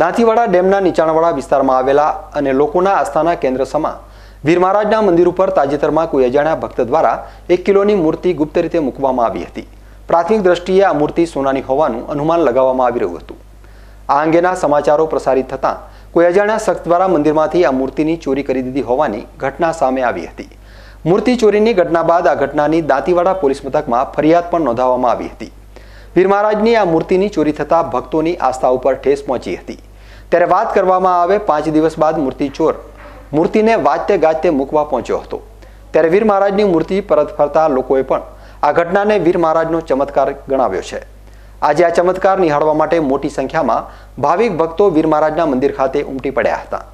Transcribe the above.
દાંતીવાડા ડેમના નીચાણવાળા વિસ્તારમાં આવેલા અને લોકોના આસ્થાના કેન્દ્ર સમા વીર મહારાજના મંદિર ઉપર તાજેતરમાં કોઈ અજાણ્યા ભક્ત દ્વારા એક કિલોની મૂર્તિ ગુપ્ત રીતે મૂકવામાં આવી હતી પ્રાથમિક દ્રષ્ટિએ આ મૂર્તિ સોનાની હોવાનું અનુમાન લગાવવામાં આવી રહ્યું હતું આ અંગેના સમાચારો પ્રસારિત થતાં કોઈ અજાણ્યા શખ્સ દ્વારા મંદિરમાંથી આ મૂર્તિની ચોરી કરી દીધી હોવાની ઘટના સામે આવી હતી મૂર્તિ ચોરીની ઘટના બાદ આ ઘટનાની દાંતીવાડા પોલીસ મથકમાં ફરિયાદ પણ નોંધાવવામાં આવી હતી વીર મહારાજની આ મૂર્તિની ચોરી થતાં ભક્તોની આસ્થા ઉપર ઠેસ પહોંચી હતી ત્યારે વાત કરવામાં આવે પાંચ દિવસ બાદ મૂર્તિ ચોર મૂર્તિને વાજતે ગાજતે મૂકવા પહોંચ્યો હતો ત્યારે વીર મહારાજની મૂર્તિ પરત ફરતા લોકોએ પણ આ ઘટનાને વીર મહારાજનો ચમત્કાર ગણાવ્યો છે આજે આ ચમત્કાર નિહાળવા માટે મોટી સંખ્યામાં ભાવિક ભક્તો વીર મહારાજના મંદિર ખાતે ઉમટી પડ્યા હતા